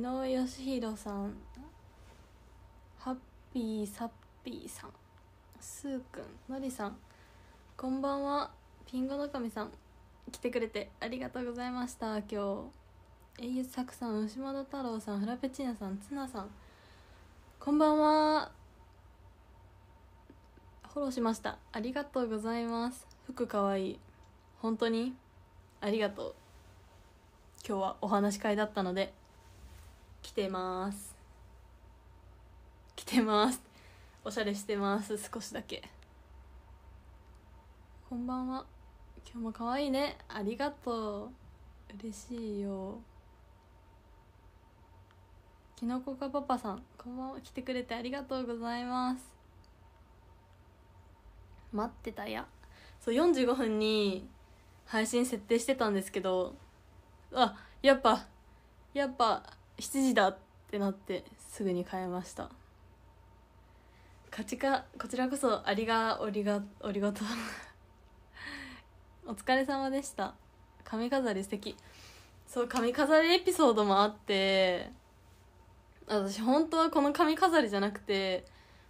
井上義弘さんハッピーサッピーさんすーくんのりさんこんばんはピンゴの神さん来てくれてありがとうございました今日英雄作さん牛窓太郎さんフラペチーナさんツナさんこんばんはフォローしましたありがとうございます服かわいい本当にありがとう今日はお話し会だったので来てます来てますおしゃれしてます少しだけこんばんは今日も可愛いねありがとう嬉しいよきのこかパパさんこんばんは来てくれてありがとうございます待ってたやそう45分に配信設定してたんですけどあやっぱやっぱ7時だってなってすぐに変えましたカチカこちらこそありがおりがおりごと お疲れ様でした髪飾り素敵そう髪飾りエピソードもあって私本当はこの髪飾りじゃなくて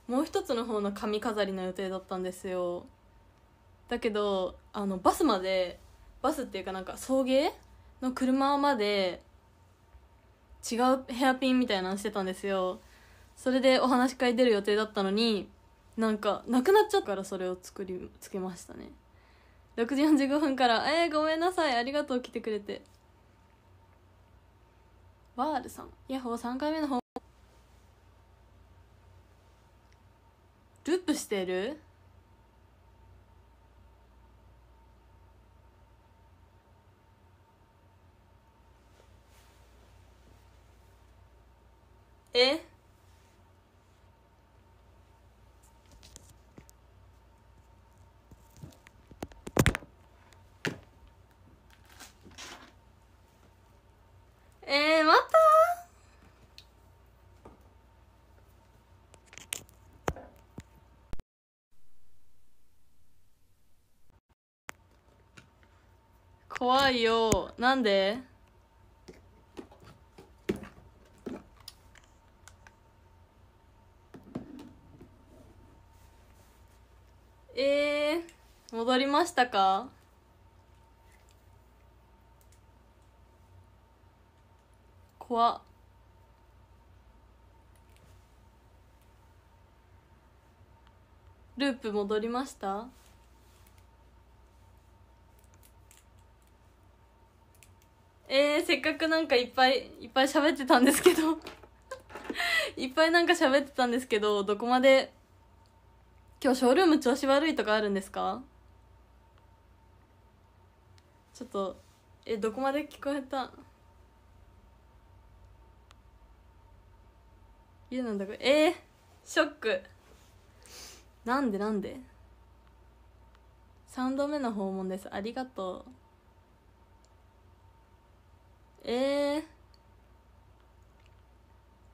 もう一つの方の髪飾りの予定だったんですよだけどあのバスまでバスっていうかなんか送迎の車まで違うヘアピンみたいなのしてたんですよそれでお話し会出る予定だったのになんかなくなっちゃったからそれを作りつけましたね6時45分から「えー、ごめんなさいありがとう来てくれて」ワールさんヤホー3回目の方ループしてるええー、また怖いよなんでましたか怖っループ戻りましたえー、せっかくなんかいっぱいいっぱい喋ってたんですけど いっぱいなんか喋ってたんですけどどこまで今日ショールーム調子悪いとかあるんですかちょっとえどこまで聞こえたゆうなんだこれえー、ショックなんでなんで3度目の訪問ですありがとうえー、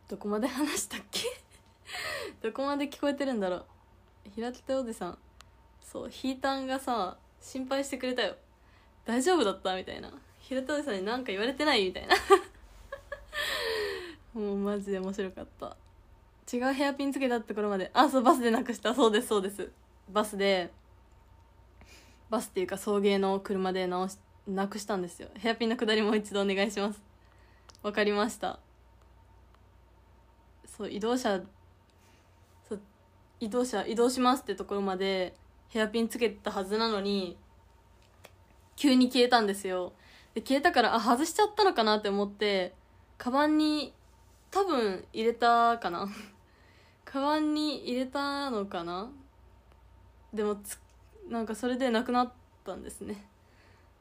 どこまで話したっけ どこまで聞こえてるんだろう平手おじさんそうひーたんがさ心配してくれたよ大丈夫だったみたいな平田さんに何か言われてないみたいな もうマジで面白かった違うヘアピンつけたところまであそうバスでなくしたそうですそうですバスでバスっていうか送迎の車で直しなくしたんですよヘアピンの下りも一度お願いしますわかりましたそう移動車移動車移動しますってところまでヘアピンつけたはずなのに急に消えたんですよで消えたからあ外しちゃったのかなって思ってカバンに多分入れたかな カバンに入れたのかなでもつなんかそれでなくなったんですね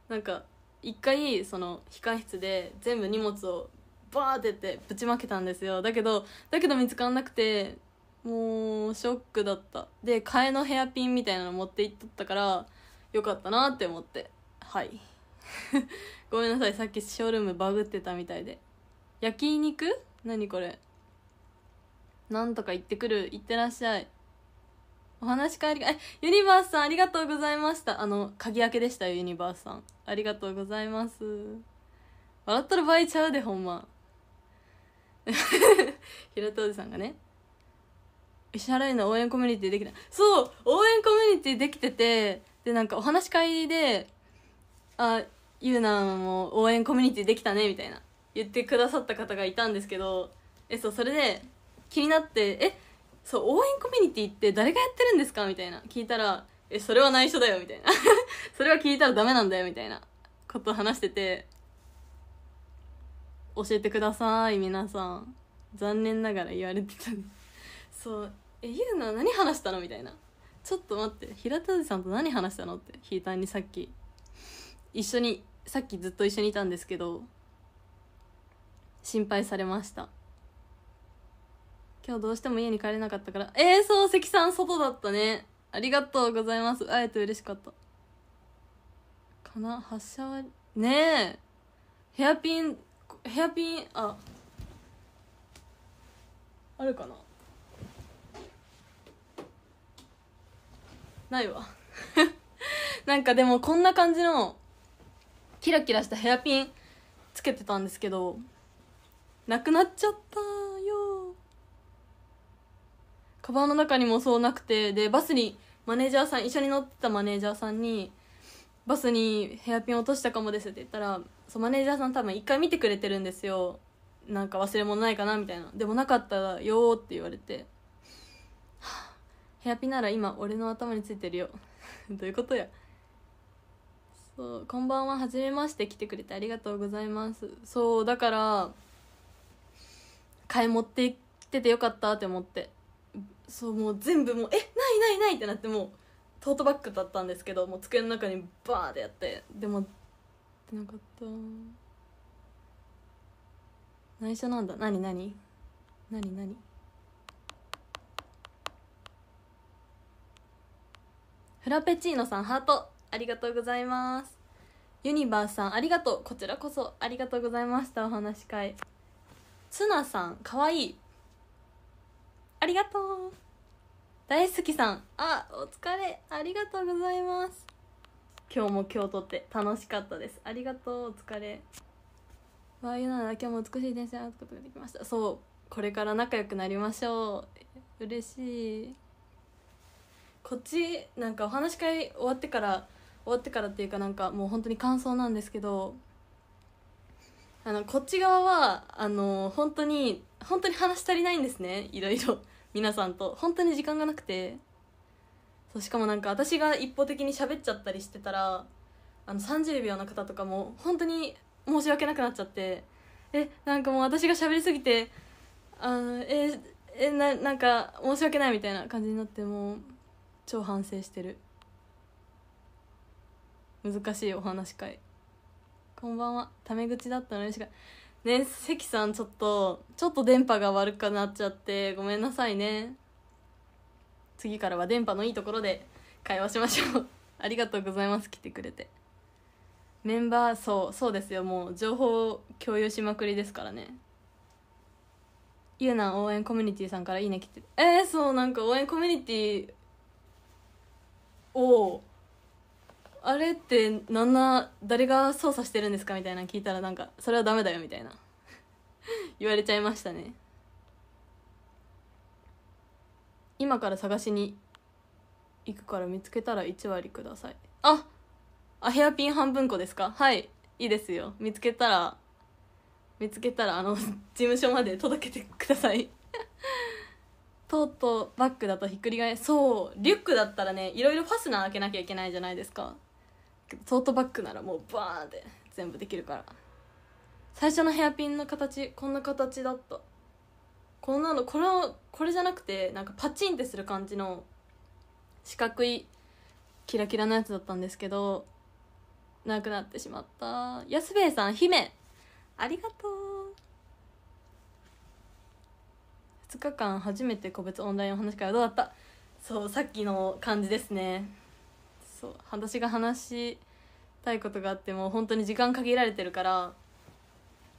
なんか一回その控室で全部荷物をバーってってぶちまけたんですよだけどだけど見つからなくてもうショックだったで替えのヘアピンみたいなの持って行っとったからよかったなって思ってはい ごめんなさいさっきショールームバグってたみたいで焼肉何これなんとか行ってくる行ってらっしゃいお話し帰りがえユニバースさんありがとうございましたあの鍵開けでしたよユニバースさんありがとうございます笑っとる場合ちゃうでほんま 平田おじさんがね石原への応援コミュニティできたそう応援コミュニティできててでなんかお話し会であゆうなも応援コミュニティできたねみたいな言ってくださった方がいたんですけどえそうそれで気になってえそう応援コミュニティって誰がやってるんですかみたいな聞いたらえそれは内緒だよみたいな それは聞いたらダメなんだよみたいなことを話してて教えてください皆さん残念ながら言われてたそうえゆうな何話したのみたいなちょっと待って平田さんと何話したのってひーたんにさっき一緒にさっきずっと一緒にいたんですけど心配されました今日どうしても家に帰れなかったからえー、そう関さん外だったねありがとうございます会えて嬉しかったかな発射はねえヘアピンヘアピンああるかなないわ なんかでもこんな感じのキラキラしたヘアピンつけてたんですけどなくなっちゃったよカバンの中にもそうなくてでバスにマネージャーさん一緒に乗ってたマネージャーさんに「バスにヘアピン落としたかもです」って言ったらそうマネージャーさん多分一回見てくれてるんですよなんか忘れ物ないかなみたいな「でもなかったよ」って言われて「ヘアピンなら今俺の頭についてるよ」どういうことやそうこんばんは初めまして来てくれてありがとうございますそうだから買い持ってきててよかったって思ってそうもう全部もうえないないないってなってもうトートバッグだったんですけどもう机の中にバーってやってでもなかった内緒なんだ何何何何フラペチーノさんハートありがとうございますユニバーさんありがとうこちらこそありがとうございましたお話し会ツナさんかわいいありがとう大好きさんあお疲れありがとうございます今日も今日とって楽しかったですありがとうお疲れわゆなら今日も美しい電車会うことができましたそうこれから仲良くなりましょう嬉しいこっちなんかお話し会終わってから終わってからっていうかなんかもう本当に感想なんですけどあのこっち側はあの本当に本当に話し足りないんですねいろいろ皆さんと本当に時間がなくてそうしかもなんか私が一方的に喋っちゃったりしてたらあの30秒の方とかも本当に申し訳なくなっちゃってえなんかもう私が喋りすぎてあええななんか申し訳ないみたいな感じになってもう超反省してる。難しいお話会こんばんはタメ口だったの嬉しかね関さんちょっとちょっと電波が悪くなっちゃってごめんなさいね次からは電波のいいところで会話しましょう ありがとうございます来てくれてメンバーそうそうですよもう情報を共有しまくりですからねゆうな応援コミュニティさんからいいね来てえー、そうなんか応援コミュニティをあれって何な誰が操作してるんですかみたいな聞いたらなんかそれはダメだよみたいな 言われちゃいましたね今から探しに行くから見つけたら1割くださいああヘアピン半分個ですかはいいいですよ見つけたら見つけたらあの事務所まで届けてください とうとうバッグだとひっくり返そうリュックだったらねいろいろファスナー開けなきゃいけないじゃないですかけどトートバッグならもうバーンって全部できるから最初のヘアピンの形こんな形だったこんなのこれはこれじゃなくてなんかパチンってする感じの四角いキラキラのやつだったんですけどなくなってしまった安兵衛さん姫ありがとう2日間初めて個別オンラインお話会はどうだったそうさっきの感じですねそう私が話したいことがあっても本当に時間限られてるから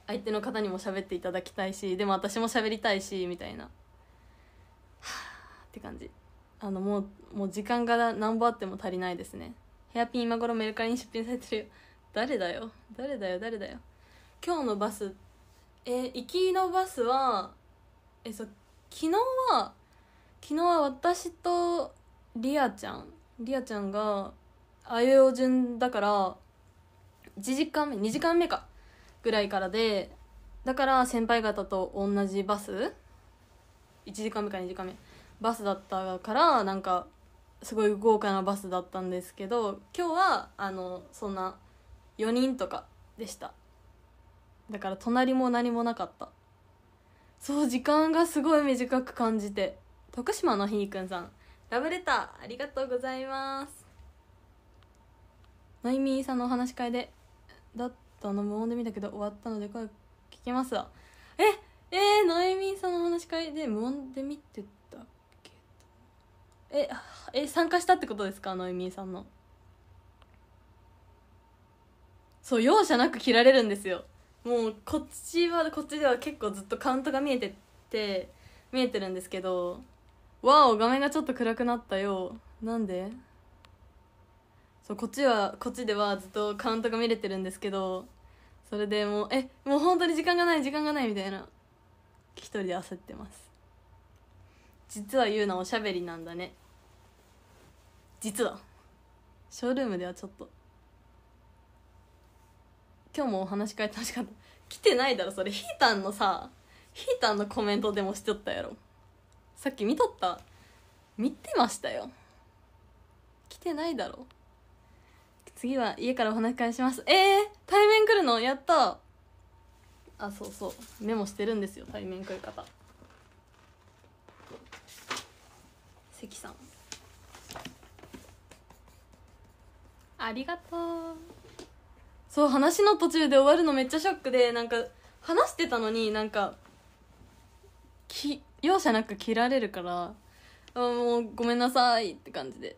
相手の方にも喋っていただきたいしでも私も喋りたいしみたいなはあって感じあのもうもう時間が何ぼあっても足りないですねヘアピン今頃メルカリに出品されてるよ誰だよ誰だよ誰だよ今日のバスえ行きのバスはえそう昨日は昨日は私とリアちゃんリアちゃんがあいうえお順だから1時間目2時間目かぐらいからでだから先輩方と同じバス1時間目か2時間目バスだったからなんかすごい豪華なバスだったんですけど今日はあのそんな4人とかでしただから隣も何もなかったそう時間がすごい短く感じて徳島のひーくんさんラブレターありがとうございますまイみーさんのお話し会でだったの無音で見たけど終わったので声聞きますわええー、ノゆみーさんのお話し会で無音で見てたけどええ参加したってことですかノゆみーさんのそう容赦なく切られるんですよもうこっちはこっちでは結構ずっとカウントが見えてて見えてるんですけどわお画面がちょっと暗くなったよなんでそうこっちはこっちではずっとカウントが見れてるんですけどそれでもうえもう本当に時間がない時間がないみたいな一人で焦ってます実はゆうなおしゃべりなんだね実はショールームではちょっと今日もお話し会楽しかった来てないだろそれひーたんのさひーたんのコメントでもしとったやろさっき見とった見てましたよ来てないだろ次は家からお話会しますえー、対面来るのやったあそうそうメモしてるんですよ対面来る方関さんありがとうそう話の途中で終わるのめっちゃショックでなんか話してたのになんかき容赦なく切られるからあもうごめんなさいって感じで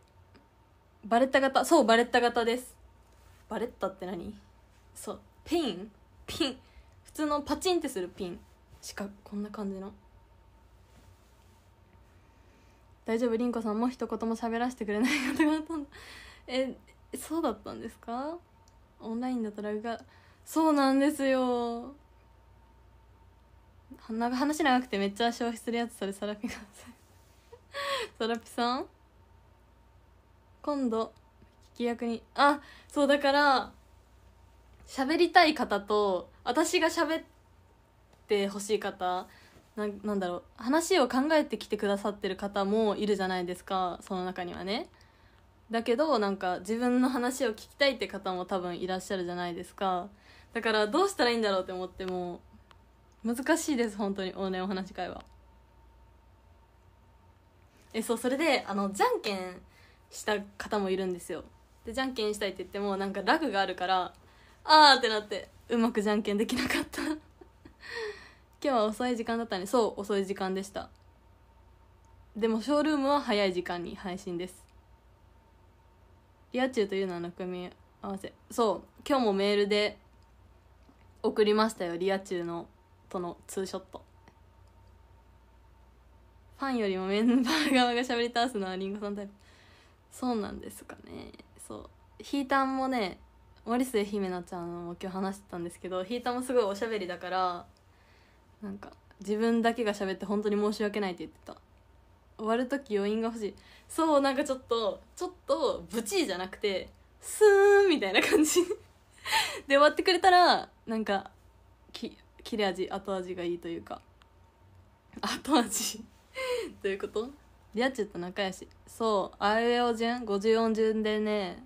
バレッタ型そうバレッタ型ですバレッタって何そうピンピン普通のパチンってするピンしかこんな感じの大丈夫りんこさんも一言も喋らせてくれない方があったんだ えそうだったんですかオンラインだとラグがそうなんですよ話長くてめっちゃ消費するやつそれサラピんサラピさん今度聞き役にあそうだから喋りたい方と私が喋ってほしい方ななんだろう話を考えてきてくださってる方もいるじゃないですかその中にはねだけどなんか自分の話を聞きたいって方も多分いらっしゃるじゃないですかだからどうしたらいいんだろうって思っても難しいです本当におねお話し会はえそうそれであのじゃんけんした方もいるんですよでじゃんけんしたいって言ってもなんかラグがあるからあーってなってうまくじゃんけんできなかった 今日は遅い時間だったねそう遅い時間でしたでもショールームは早い時間に配信ですリア充というのはな組み合わせそう今日もメールで送りましたよリア充のとのツーショットファンよりもメンバー側が喋り倒すのはりんごさんタイプそうなんですかねそうひーたんもね森末姫奈ちゃんも今日話してたんですけどひーたんもすごいおしゃべりだからなんか自分だけが喋って本当に申し訳ないって言ってた終わる時余韻が欲しいそうなんかちょっとちょっとブチーじゃなくてスーンみたいな感じで終わってくれたらなんかき切れ味後味がいいというか 後味 どういうことリアチュと仲良しそうあいうえお順5 4順でね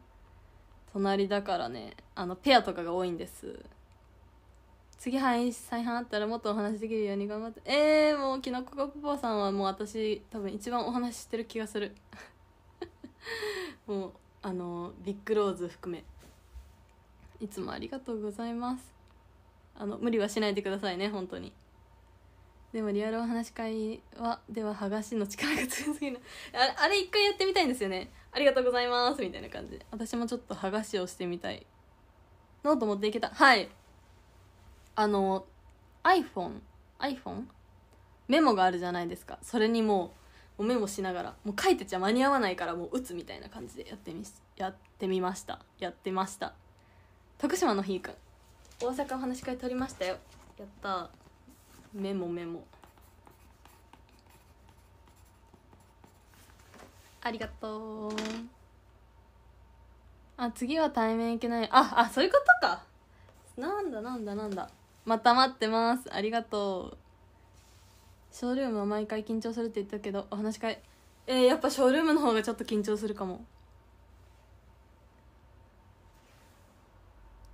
隣だからねあのペアとかが多いんです次範囲再販あったらもっとお話できるように頑張ってえー、もうきのこがパぽさんはもう私多分一番お話ししてる気がする もうあのビッグローズ含めいつもありがとうございますあの無理はしないでくださいね本当にでもリアルお話し会はでは剥がしの力が強すぎるああれ一回やってみたいんですよねありがとうございますみたいな感じで私もちょっと剥がしをしてみたいノート持っていけたはいあの iPhone iPhone メモがあるじゃないですかそれにもうメモしながらもう書いてちゃ間に合わないからもう打つみたいな感じでやってみやってみましたやってました徳島のひーくん大阪お話し会取りましたよやったメモメモありがとうあ次は対面いけないああそういうことかなんだなんだなんだまた待ってますありがとうショールームは毎回緊張するって言ったけどお話し会えー、やっぱショールームの方がちょっと緊張するかも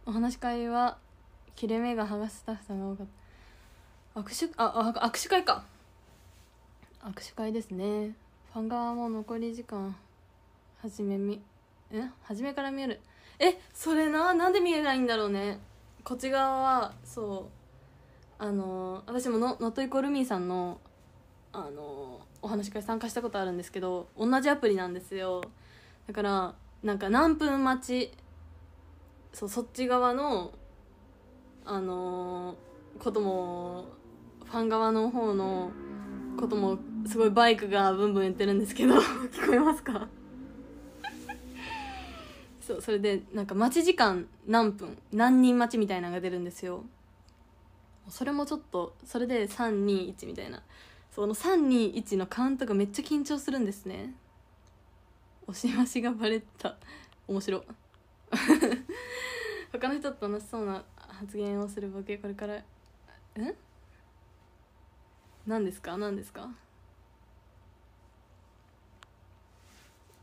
お話し会は切れ目が剥がすスタッフさんが多かった握手ああ握手会か握手会ですねファン側も残り時間初めみえ初めから見えるえそれななんで見えないんだろうねこっち側はそうあのー、私もノットイコールミーさんのあのー、お話会参加したことあるんですけど同じアプリなんですよだからなんか何分待ちそうそっち側のあのー、こともファン側の方のこともすごいバイクがブンブン言ってるんですけど 聞こえますかそうそれでなんか待ち時間何分何人待ちみたいなのが出るんですよそれもちょっとそれで321みたいなその321のカウントがめっちゃ緊張するんですねおしましがバレた面白 他の人と話しそうな発言をする僕これからん何ですか何ですか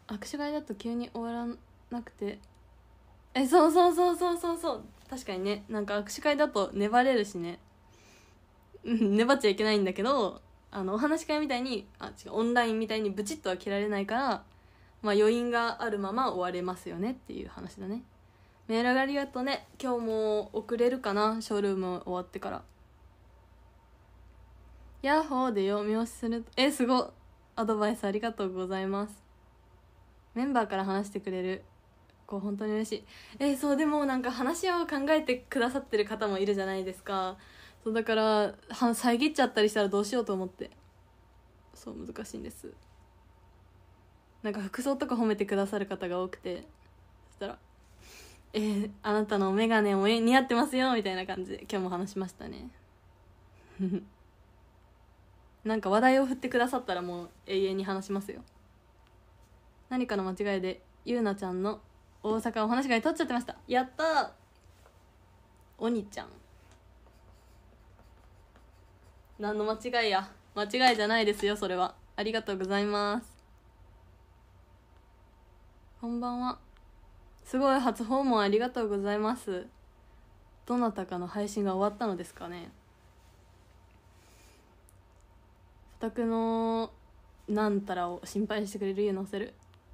握手会だと急に終わらなくてえそうそうそうそうそうそう確かにねなんか握手会だと粘れるしね 粘っちゃいけないんだけどあのお話し会みたいにあ違うオンラインみたいにブチッとは切られないから、まあ、余韻があるまま終われますよねっていう話だね。メールありがとうね今日も遅れるかなショールーム終わってからヤッホーで読み押しするえすごアドバイスありがとうございますメンバーから話してくれるこう本当に嬉しいえそうでもなんか話を考えてくださってる方もいるじゃないですかそうだからは遮っちゃったりしたらどうしようと思ってそう難しいんですなんか服装とか褒めてくださる方が多くてそしたらえー、あなたのメガネも似合ってますよみたいな感じで今日も話しましたね なんか話題を振ってくださったらもう永遠に話しますよ何かの間違いでゆうなちゃんの大阪お話が取っちゃってましたやったお兄ちゃん何の間違いや間違いじゃないですよそれはありがとうございますこんばんはすごい初訪問ありがとうございますどなたかの配信が終わったのですかね不卓のなんたらを心配してくれるう載せる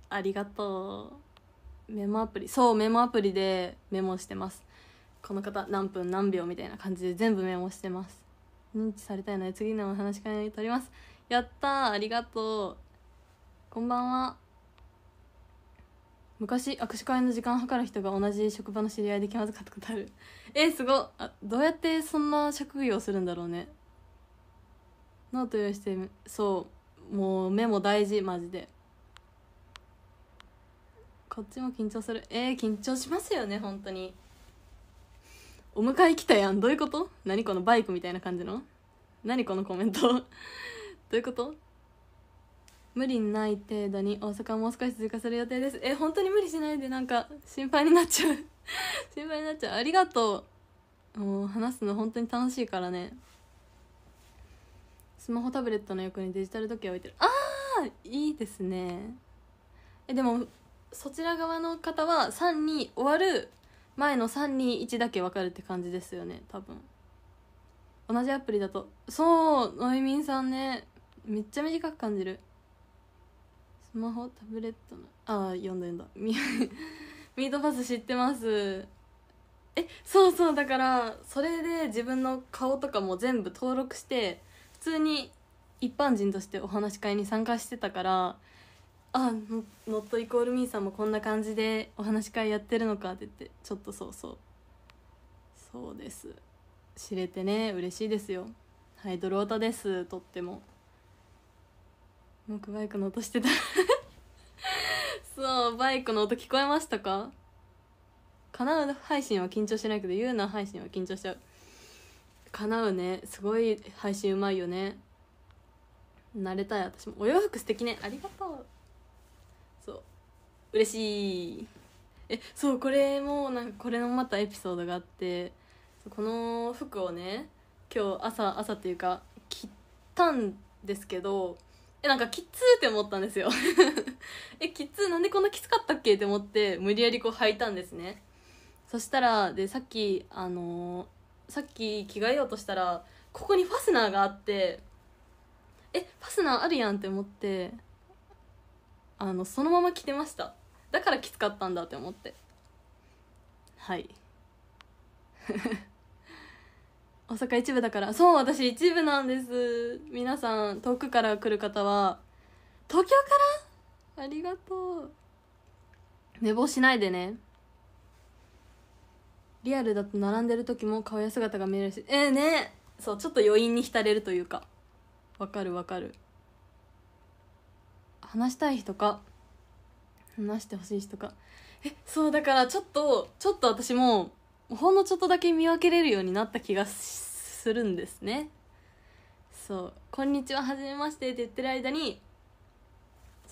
ありがとうメモアプリそうメモアプリでメモしてますこの方何分何秒みたいな感じで全部メモしてます認知されたいので次のお話会に取りますやったありがとうこんばんは昔握手会の時間を計る人が同じ職場の知り合いで気まずかったことある えすごあどうやってそんな職業をするんだろうねノート用意してそうもう目も大事マジでこっちも緊張するえー、緊張しますよね本当にお迎え来たやんどういうこと何このバイクみたいな感じの何このコメント どういうこと無理ない程度に大阪もう少し通過する予定ですえ本当に無理しないでなんか心配になっちゃう 心配になっちゃうありがとうもう話すの本当に楽しいからねスマホタブレットの横にデジタル時計置いてるあーいいですねえでもそちら側の方は3に終わる前の321だけ分かるって感じですよね多分同じアプリだとそうのいみんさんねめっちゃ短く感じるスマホタブレットのああ読んだ読んだ ミミートパス知ってますえそうそうだからそれで自分の顔とかも全部登録して普通に一般人としてお話し会に参加してたからあノットイコールミーさんもこんな感じでお話し会やってるのかって言ってちょっとそうそうそうです知れてね嬉しいですよはいドルオタですとっても僕バイクの音してたそうバイクの音聞こえましたかかなう配信は緊張してないけどゆうな配信は緊張しちゃうかなうねすごい配信うまいよね慣れたい私もお洋服素敵ねありがとうそう嬉しいえそうこれもなんかこれのまたエピソードがあってこの服をね今日朝朝っていうか着たんですけどえなんかきつって思ったんですよ えきつなんでこんなきつかったっけって思って無理やりこう履いたんですねそしたらでさっきあのー、さっき着替えようとしたらここにファスナーがあってえファスナーあるやんって思ってあのそのまま着てましただからきつかったんだって思ってはい大阪一部だからそう私一部なんです皆さん遠くから来る方は東京からありがとう寝坊しないでねリアルだと並んでる時も顔や姿が見えるしえーね、ねそうちょっと余韻に浸れるというかわかるわかる話したい人か話してほしい人かえそうだからちょっとちょっと私もほんのちょっとだけ見分けれるようになった気がするんですねそう「こんにちははじめまして」って言ってる間に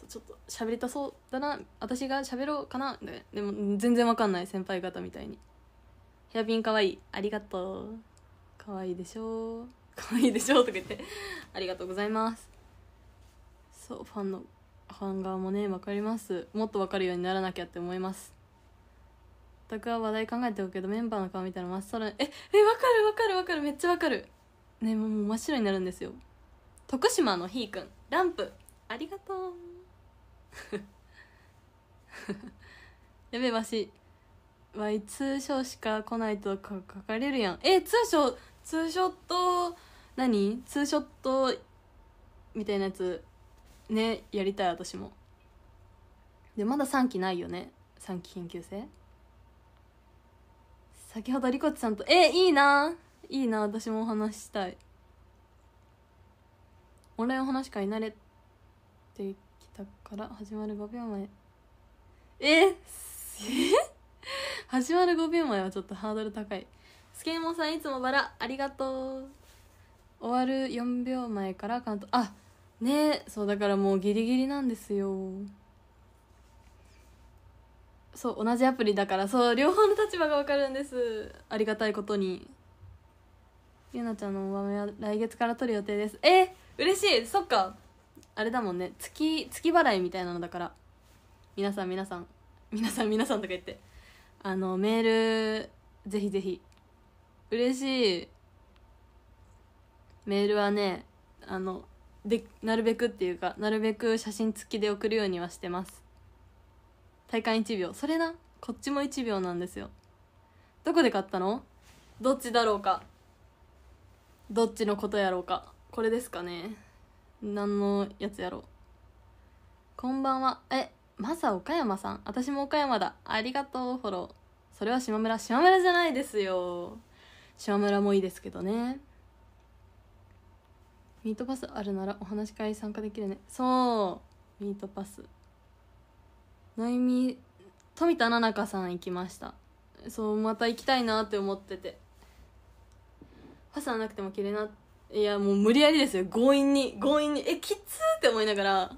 ちょっと喋りたそうだな私が喋ろうかなでも全然わかんない先輩方みたいに「ヘアピンかわいいありがとう」「かわいいでしょう」「かわいいでしょ」う」とか言って「ありがとうございます」そうファンのファン側もね分かりますもっとわかるようにならなきゃって思います宅は話題考えておくけどメンバーの顔見たら真っさらええわかるわかるわかるめっちゃわかるねもう真っ白になるんですよ徳島のひーくんランプありがとう やべえわしわい通称しか来ないとか書かれるやんえ通称通称と何通称ショットみたいなやつねやりたい私もでまだ3期ないよね3期研究生先ほどリコちゃんとえいいないいな私もお話したい俺ンお話会慣れてきたから始まる5秒前ええ始まる5秒前はちょっとハードル高いスケーモンさんいつもバラありがとう終わる4秒前からカウントあねえそうだからもうギリギリなんですよそう同じアプリだからそう両方の立場が分かるんですありがたいことにゆなちゃんのお豆は来月から取る予定ですえ嬉しいそっかあれだもんね月月払いみたいなのだから皆さん皆さん皆さん皆さんとか言ってあのメールぜひぜひ嬉しいメールはねあのでなるべくっていうかなるべく写真付きで送るようにはしてます体感1秒それなこっちも1秒なんですよどこで買ったのどっちだろうかどっちのことやろうかこれですかね何のやつやろうこんばんはえまさ岡山さん私も岡山だありがとうフォローそれは島村島村じゃないですよ島村もいいですけどねミートパスあるならお話会参加できるねそうミートパスなゆみ富田菜々香さん行きましたそうまた行きたいなって思っててファサなくても着れないやもう無理やりですよ強引に強引にえきつーって思いながら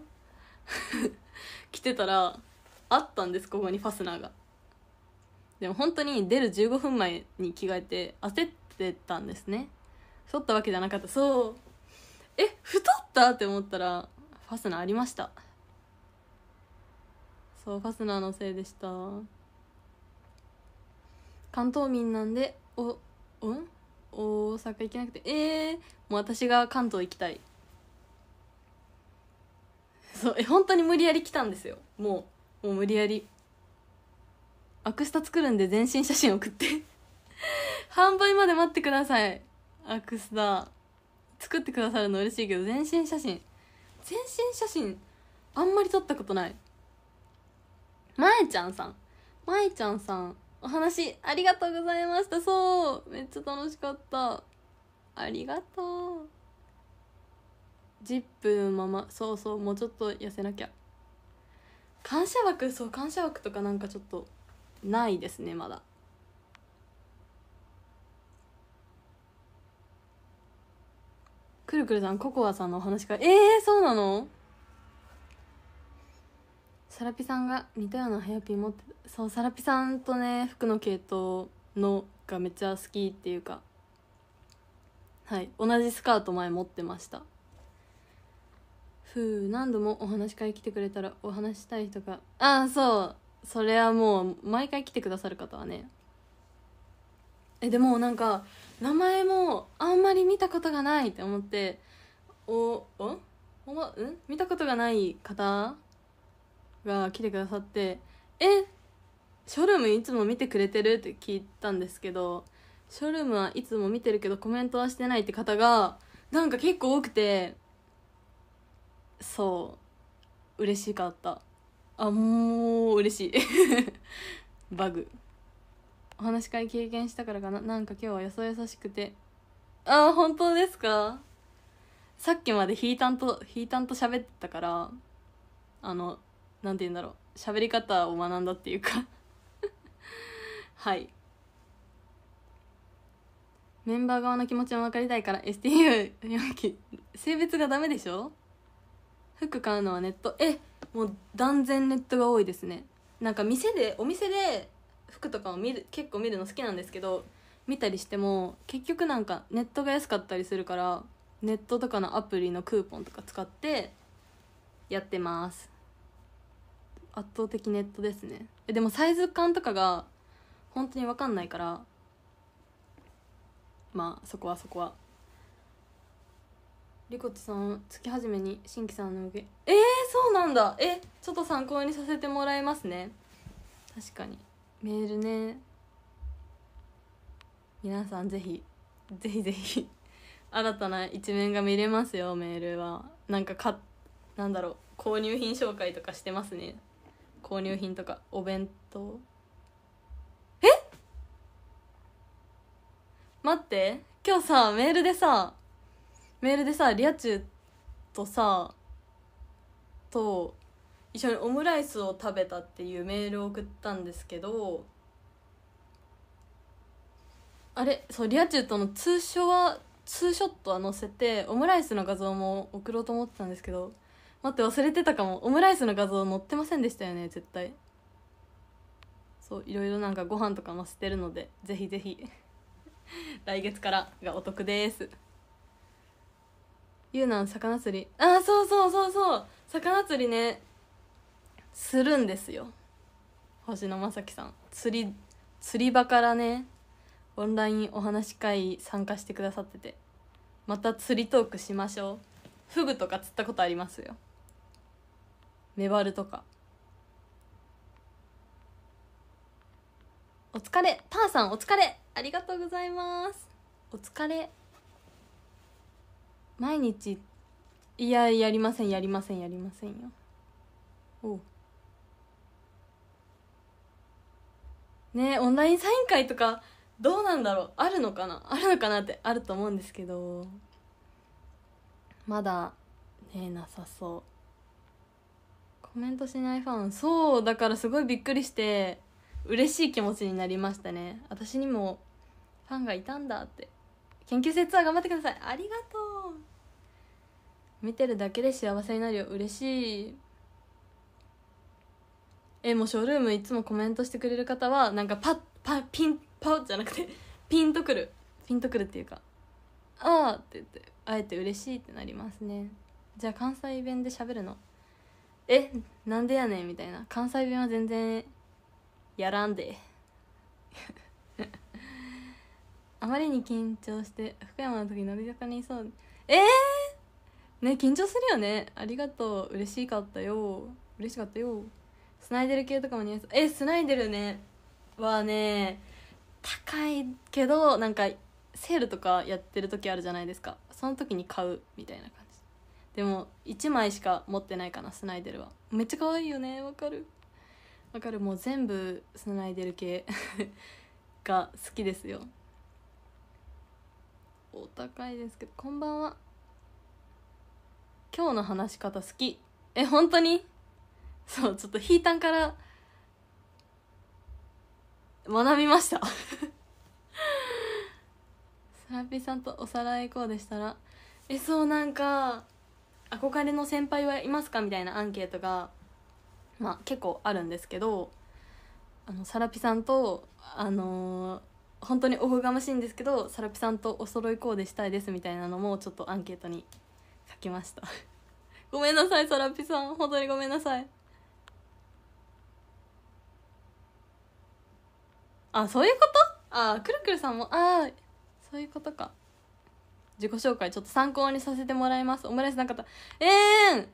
着 てたらあったんですここにファスナーがでも本当に出る15分前に着替えて焦ってたんですね太ったわけじゃなかったそうえ太ったって思ったらファスナーありましたそうファスナーのせいでした関東民なんでおうん大阪行けなくてええー、もう私が関東行きたいそうえ本当に無理やり来たんですよもうもう無理やりアクスタ作るんで全身写真送って販売 まで待ってくださいアクスタ作ってくださるの嬉しいけど全身写真全身写真あんまり撮ったことないまえちゃんさん。まえちゃんさん、お話ありがとうございました。そう。めっちゃ楽しかった。ありがとう。ジップまま、そうそう、もうちょっと痩せなきゃ。感謝枠、そう、感謝枠とかなんかちょっと、ないですね、まだ。くるくるさん、ココアさんのお話から、ええー、そうなのサラピさんが似たようなヘアピン持ってそうサラピさんとね服の系統のがめっちゃ好きっていうかはい同じスカート前持ってましたふう何度もお話会来てくれたらお話したい人がああそうそれはもう毎回来てくださる方はねえでもなんか名前もあんまり見たことがないって思っておおおまうん見たことがない方が来てくださって「えショールームいつも見てくれてる?」って聞いたんですけどショールームはいつも見てるけどコメントはしてないって方がなんか結構多くてそう嬉しかったあもう嬉しい バグお話し会経験したからかななんか今日はよそよそしくてあ本当ですかさっきまでひいたんとひいたんと喋ってたからあの何て言うんだろう喋り方を学んだっていうか はいメンバー側の気持ちも分かりたいから STU4 期性別がダメでしょ服買うのはネットえもう断然ネットが多いですねなんか店でお店で服とかを見る結構見るの好きなんですけど見たりしても結局なんかネットが安かったりするからネットとかのアプリのクーポンとか使ってやってます圧倒的ネットですねえでもサイズ感とかが本当に分かんないからまあそこはそこはリコッさん月初めに新規さんの受けえー、そうなんだえちょっと参考にさせてもらいますね確かにメールね皆さんぜひぜひぜひ新たな一面が見れますよメールはなんかかなんだろう購入品紹介とかしてますね購入品とかお弁当え待って今日さメールでさメールでさリアチュとさと一緒にオムライスを食べたっていうメールを送ったんですけどあれそうリアチュとの通称はツーショットは載せてオムライスの画像も送ろうと思ってたんですけど待って忘れてたかもオムライスの画像載ってませんでしたよね絶対そういろいろなんかご飯とかもしてるのでぜひぜひ 来月からがお得ですゆうなん魚釣りああそうそうそうそう魚釣りねするんですよ星野正樹さん釣り釣り場からねオンラインお話会参加してくださっててまた釣りトークしましょうフグとか釣ったことありますよメバルとかお疲れターさんお疲れありがとうございますお疲れ毎日いややりませんやりませんやりませんよおねオンラインサイン会とかどうなんだろうあるのかなあるのかなってあると思うんですけどまだねなさそうコメントしないファンそうだからすごいびっくりして嬉しい気持ちになりましたね私にもファンがいたんだって研究生ツアー頑張ってくださいありがとう見てるだけで幸せになるよ嬉しいえもうショールームいつもコメントしてくれる方はなんかパッパピンパッじゃなくて ピンとくるピンとくるっていうかああって言ってあえて嬉しいってなりますねじゃあ関西弁で喋るのえなんでやねんみたいな関西弁は全然やらんで あまりに緊張して福山の時乃木坂にいそうええー、ね緊張するよねありがとう嬉しかったよ嬉しかったよスナイデル系とかも似合いそうえスナイデルねはね高いけどなんかセールとかやってる時あるじゃないですかその時に買うみたいな感でも1枚しか持ってないかなスナイデルはめっちゃ可愛いよねわかるわかるもう全部スナイデル系 が好きですよお高いですけどこんばんは今日の話し方好きえ本当にそうちょっとひいたんから学びましたサ ラピーさんとおさらいこうでしたらえそうなんか憧れの先輩はいますかみたいなアンケートが、まあ、結構あるんですけどあのサラピさんとあのー本当におこがましいんですけどサラピさんとお揃いコーデしたいですみたいなのもちょっとアンケートに書きました ごめんなさいサラピさん本当にごめんなさいあそういうことあくるくるさんもああそういうことか自己紹介ちょっと参考にさせてもらいます。オムライスなかった。えーん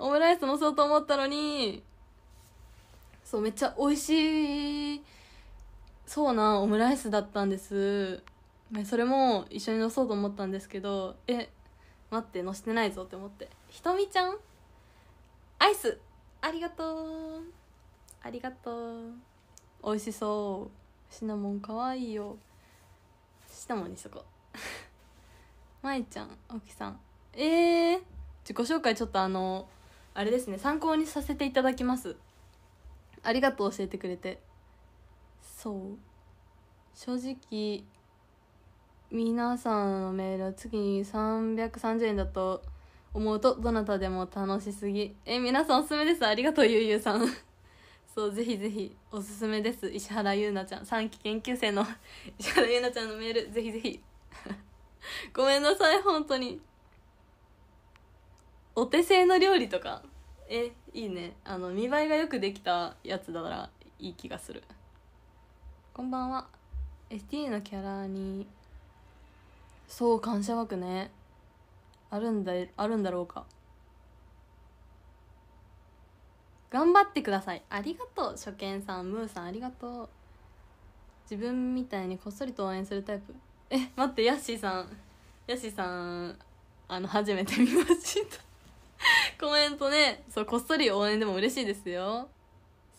オムライスのそうと思ったのに。そう、めっちゃ美味しい、そうなオムライスだったんです。それも一緒に乗そうと思ったんですけど、え、待って、のせてないぞって思って。ひとみちゃんアイスありがとうありがとう美味しそうシナモンかわいいよシナモンにしとこうまいちゃん青木さんええー、自己紹介ちょっとあのあれですね参考にさせていただきますありがとう教えてくれてそう正直皆さんのメールは月に330円だと思うとどなたでも楽しすぎえ皆さんおすすめですありがとうゆうゆうさん そうぜひぜひおすすめです石原優奈ちゃん3期研究生の 石原優奈ちゃんのメールぜひぜひ ごめんなさい本当にお手製の料理とかえいいねあの見栄えがよくできたやつだからいい気がするこんばんは ST のキャラにそう感謝枠ねあるんだあるんだろうか頑張ってくださいありがとう初見さんムーさんありがとう自分みたいにこっそりと応援するタイプえ待ってヤッシーさんヤッシーさんあの初めて見ました コメントねそうこっそり応援でも嬉しいですよ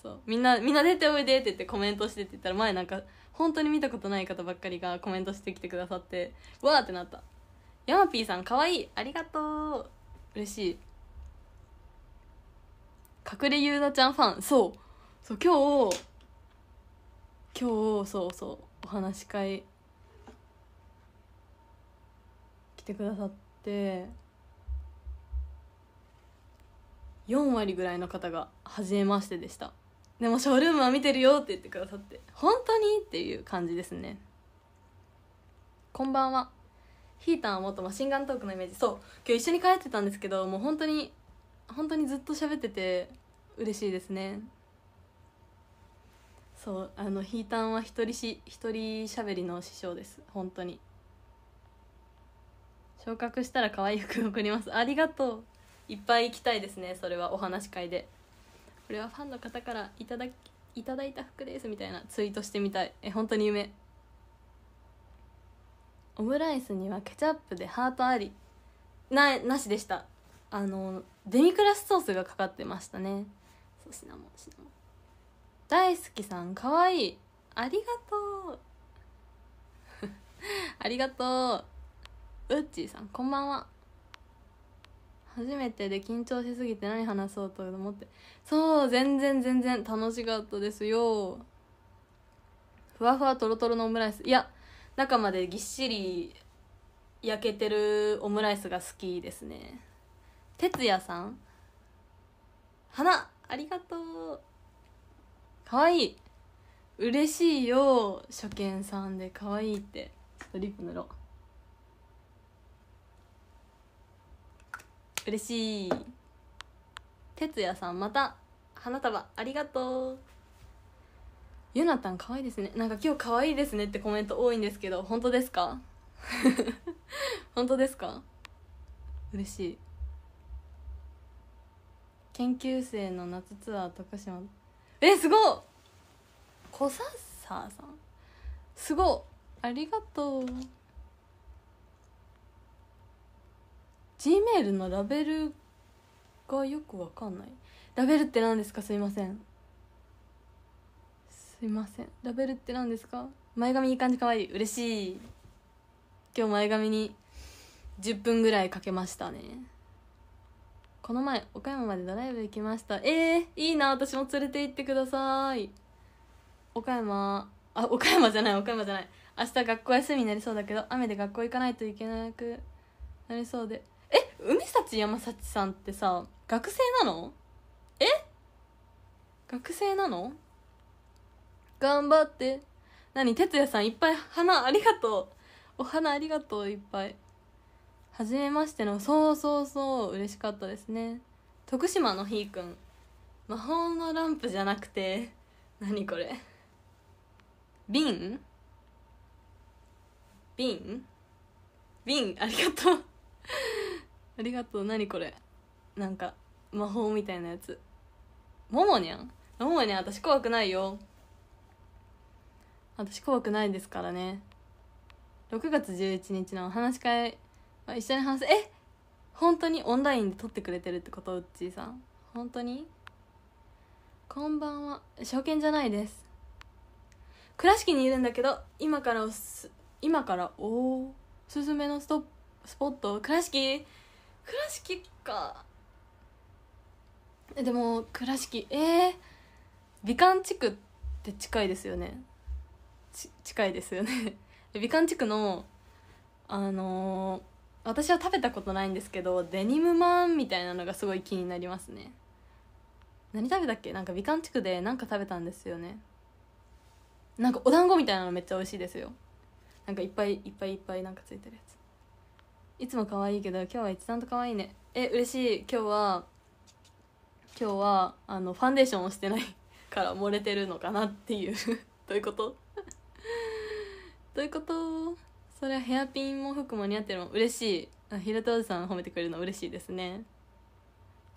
そうみんなみんな出ておいでって言ってコメントしてって言ったら前なんか本当に見たことない方ばっかりがコメントしてきてくださってわーってなったヤマピーさんかわいいありがとう嬉しい隠れゆうなちゃんファンそうそう今日今日そうそうお話し会てくださって4割ぐらいの方が「初めまして」でしたでもショールームは見てるよって言ってくださって本当にっていう感じですねこんばんはヒーたんは元マシンガントークのイメージそう今日一緒に帰ってたんですけどもう本当に本当にずっと喋ってて嬉しいですねそうあのヒータんは一人し一人喋りの師匠です本当に昇格したら可愛い服送りますありがとういっぱい行きたいですねそれはお話し会でこれはファンの方からいただきいただいた服ですみたいなツイートしてみたいえ本当に夢オムライスにはケチャップでハートありななしでしたあのデミグラスソースがかかってましたねそうシナモンシナモン大好きさんかわいいありがとう ありがとううっちーさんこんばんは初めてで緊張しすぎて何話そうと思ってそう全然全然楽しかったですよふわふわとろとろのオムライスいや中までぎっしり焼けてるオムライスが好きですね哲也さん花ありがとうかわいい嬉しいよ初見さんでかわいいってちょっとリップ塗ろう嬉しい哲也さんまた花束ありがとうゆなたん可愛いですねなんか今日可愛いですねってコメント多いんですけど本当ですか 本当ですか嬉しい研究生の夏ツアー徳島えすごっサーさんすごっありがとう Gmail のラベルがよくわかんないラベルって何ですかすいませんすいませんラベルって何ですか前髪いい感じかわいい嬉しい今日前髪に10分ぐらいかけましたねこの前岡山までドライブ行きましたえー、いいな私も連れて行ってください岡山あ岡山じゃない岡山じゃない明日学校休みになりそうだけど雨で学校行かないといけなくなりそうでえ海幸山幸さんってさ学生なのえ学生なの頑張って何哲也さんいっぱい花ありがとうお花ありがとういっぱい初めましてのそうそうそう嬉しかったですね徳島のひーくん魔法のランプじゃなくて何これ瓶瓶瓶ありがとうありがとう何これなんか魔法みたいなやつももにゃんももにゃん私怖くないよ私怖くないですからね6月11日の話し会あ、一緒に話すえ本当にオンラインで撮ってくれてるってことうっちーさん本当にこんばんは証券じゃないです倉敷にいるんだけど今からおす今からおすすめのストップスポット倉敷倉敷かえでも倉敷えー、美観地区って近いですよねち近いですよね 美観地区のあのー、私は食べたことないんですけどデニムマンみたいなのがすごい気になりますね何食べたっけなんか美観地区で何か食べたんですよねなんかお団子みたいなのめっちゃ美味しいですよなんかいっぱいいっぱいいっぱいなんかついてるやついつも可愛いけど今日は一段と可愛いねえ嬉しい今日は今日はあのファンデーションをしてない から漏れてるのかなっていう どういうこと どういうことそれはヘアピンも服も似合ってるの嬉しいあ平田おじさん褒めてくれるの嬉しいですね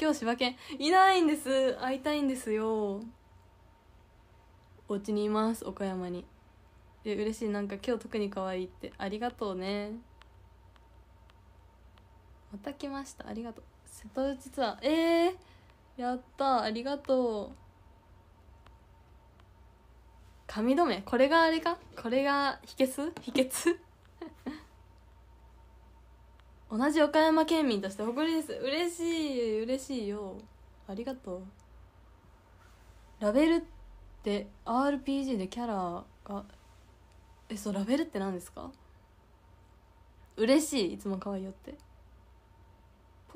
今日柴犬いないんです会いたいんですよお家にいます岡山にえ、嬉しいなんか今日特に可愛いってありがとうねまた来ましたありがとう瀬戸内ツアーええー、やったありがとう髪留めこれがあれかこれが秘訣秘訣同じ岡山県民として誇りです嬉しい嬉しいよありがとうラベルって RPG でキャラがえそうラベルって何ですか嬉しいいつも可愛いよって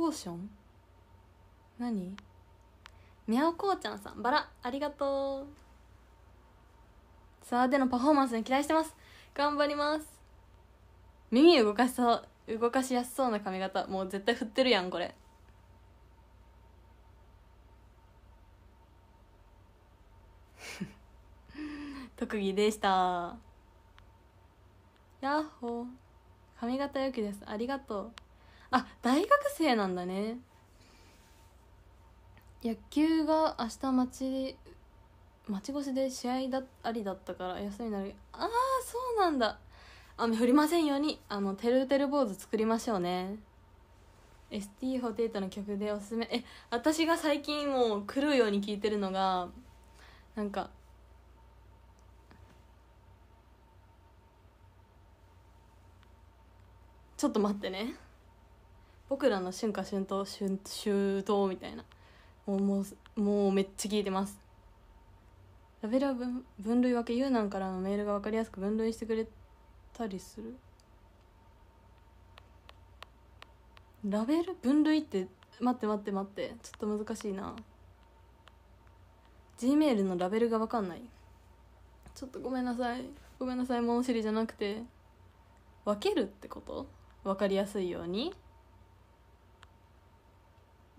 ポーション何みゃおこうちゃんさんバラありがとうツアーでのパフォーマンスに期待してます頑張ります耳動かしそう動かしやすそうな髪型もう絶対振ってるやんこれ 特技でしたヤッホー髪型良きですありがとうあ大学生なんだね野球が明日町町越しで試合だありだったから休みになるああそうなんだ雨降りませんようにあのてるてる坊主作りましょうね ST48 の曲でおすすめえ私が最近もう狂うように聴いてるのがなんかちょっと待ってね僕らの春夏春冬春秋冬みたいなもうもうもうめっちゃ聞いてますラベルは分分類分けーなんからのメールが分かりやすく分類してくれたりするラベル分類って待って待って待ってちょっと難しいな G メールのラベルが分かんないちょっとごめんなさいごめんなさい物知りじゃなくて分けるってこと分かりやすいように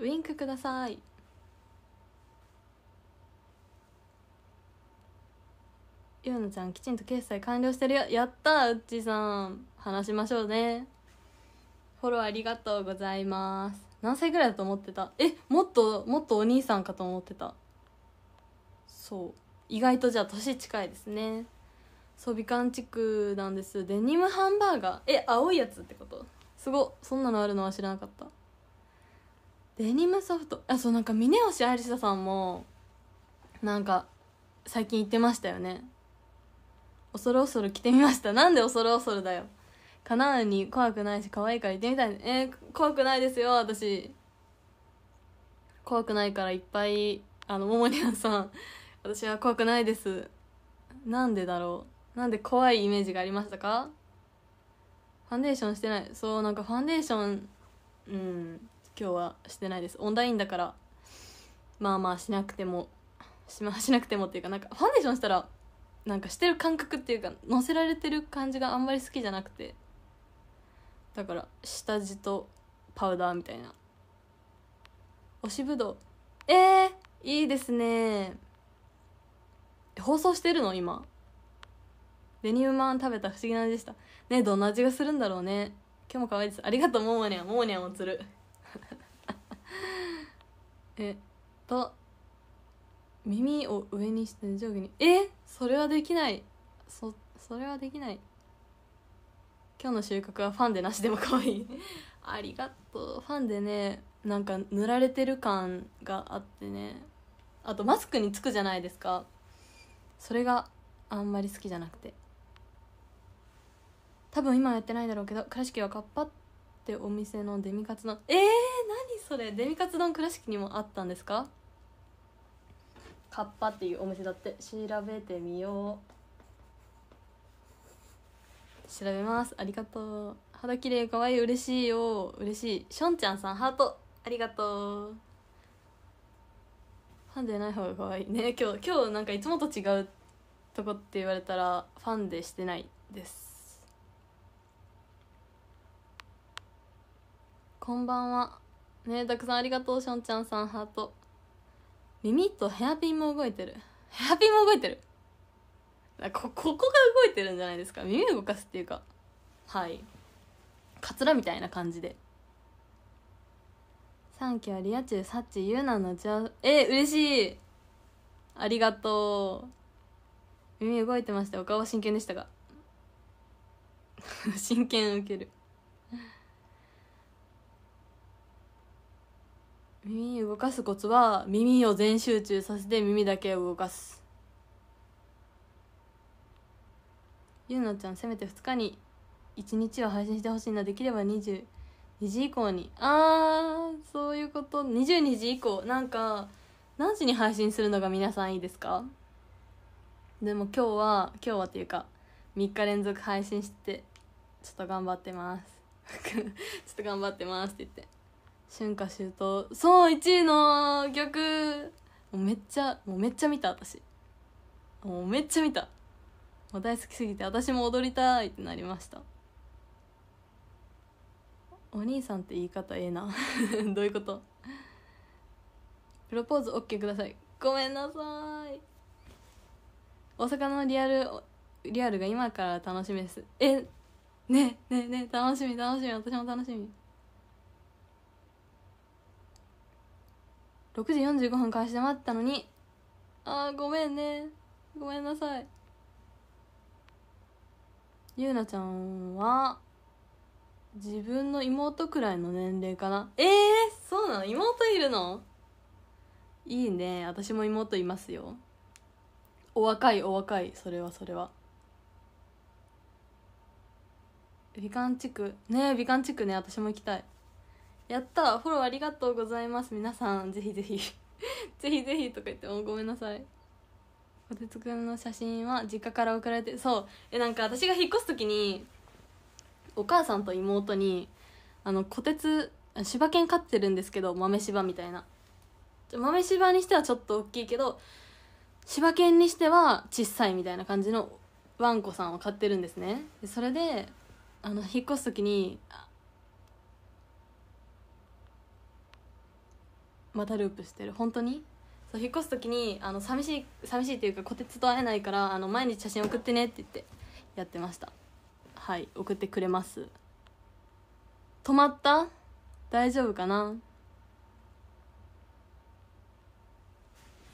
ウインクくださいゆうなちゃんきちんと決済完了してるよやったうっちさん話しましょうねフォローありがとうございます何歳ぐらいだと思ってたえもっともっとお兄さんかと思ってたそう意外とじゃあ年近いですね装備カ地区なんですデニムハンバーガーえ青いやつってことすごそんなのあるのは知らなかったデニムソフトあそうなんか峰吉愛理沙さんもなんか最近言ってましたよね恐る恐る着てみました なんで恐る恐るだよかなうに怖くないし可愛いから行ってみたいえー、怖くないですよ私怖くないからいっぱいあのももにゃんさん 私は怖くないですなんでだろうなんで怖いイメージがありましたかファンデーションしてないそうなんかファンデーションうん今日はしてないですオンラインだからまあまあしなくてもし, ましなくてもっていうかなんかファンデーションしたらなんかしてる感覚っていうか乗せられてる感じがあんまり好きじゃなくてだから下地とパウダーみたいな押しぶどうえー、いいですね放送してるの今デニムマン食べた不思議な味でしたねどんな味がするんだろうね今日も可愛いですありがとうモモニャモモニャゃを釣る えっと耳を上にして上下にえそれはできないそそれはできない今日の収穫はファンでなしでも可愛い ありがとうファンでねなんか塗られてる感があってねあとマスクにつくじゃないですかそれがあんまり好きじゃなくて多分今はやってないだろうけど倉敷はかっぱってってお店のデミカツ丼えー、何それデミカツ丼倉敷にもあったんですかカッパっていうお店だって調べてみよう調べますありがとう肌綺麗可愛い嬉しいよ嬉しいしょんちゃんさんハートありがとうファンでない方が可愛いね今日今日なんかいつもと違うとこって言われたらファンでしてないですこんばんはねたくさんありがとうしょんちゃんさんハート耳とヘアピンも動いてるヘアピンも動いてるこここが動いてるんじゃないですか耳を動かすっていうかはいカツラみたいな感じでサンキューリア中、サッチユーナのじゃえ嬉しいありがとう耳動いてましたお顔は真剣でしたが 真剣受ける耳動かすコツは耳を全集中させて耳だけを動かすゆうのちゃんせめて2日に1日は配信してほしいなできれば22時以降にあーそういうこと22時以降なんか何時に配信するのが皆さんいいですかでも今日は今日はっていうか3日連続配信してちょっと頑張ってます ちょっと頑張ってますって言って春夏秋冬そう1位の曲もうめっちゃもうめっちゃ見た私もうめっちゃ見たもう大好きすぎて私も踊りたいってなりましたお兄さんって言い方ええな どういうことプロポーズ OK くださいごめんなさい大阪のリアルリアルが今から楽しみですえねねね楽しみ楽しみ私も楽しみ6時45分開始で待ったのにああごめんねごめんなさいゆうなちゃんは自分の妹くらいの年齢かなえー、そうなの妹いるのいいね私も妹いますよお若いお若いそれはそれは美観地区ねえ美観地区ね私も行きたいやったフォローありがとうございます皆さんぜひぜひ ぜひぜひとか言ってもごめんなさいこてつくんの写真は実家から送られてそうえなんか私が引っ越す時にお母さんと妹にあのこてつ柴犬飼ってるんですけど豆柴みたいな豆柴にしてはちょっと大きいけど柴犬にしては小さいみたいな感じのワンコさんを飼ってるんですねそれであの引っ越す時にまたループしてる本当にそう引っ越す時にあの寂しい寂しいっていうかこてつと会えないからあの毎日写真送ってねって言ってやってましたはい送ってくれます止まった大丈夫かな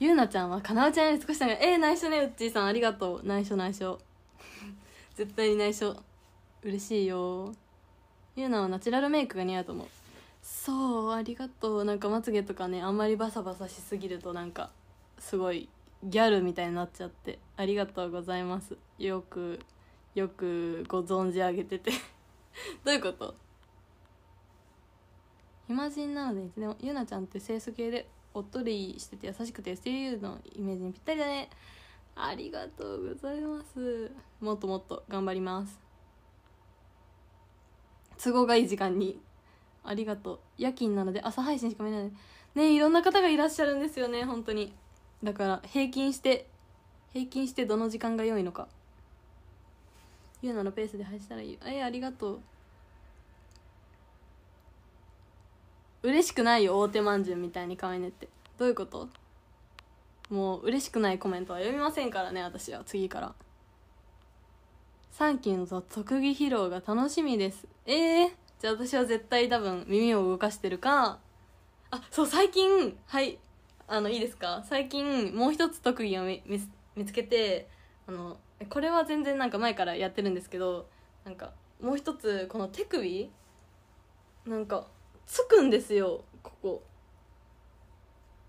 ゆうなちゃんはかなうちゃんより少しだがえー、内緒ねうっちーさんありがとう内緒内緒 絶対に内緒嬉しいよゆうなはナチュラルメイクが似合うと思うそうありがとうなんかまつげとかねあんまりバサバサしすぎるとなんかすごいギャルみたいになっちゃってありがとうございますよくよくご存じ上げてて どういうこと暇人なのでいつでもゆなちゃんって清楚系でおっとりしてて優しくて STU のイメージにぴったりだねありがとうございますもっともっと頑張ります都合がいい時間にありがとう夜勤なので朝配信しか見ないねいろんな方がいらっしゃるんですよね本当にだから平均して平均してどの時間が良いのかゆうなのペースで配信したらいいえありがとう嬉しくないよ大手まんじゅうみたいにかわねってどういうこともう嬉しくないコメントは読みませんからね私は次からューの特技披露が楽しみですええーじゃあ私は絶対多分耳を動かしてるかあそう最近はいあのいいですか最近もう一つ特技を見見つけてあのこれは全然なんか前からやってるんですけどなんかもう一つこの手首なんかつくんですよここ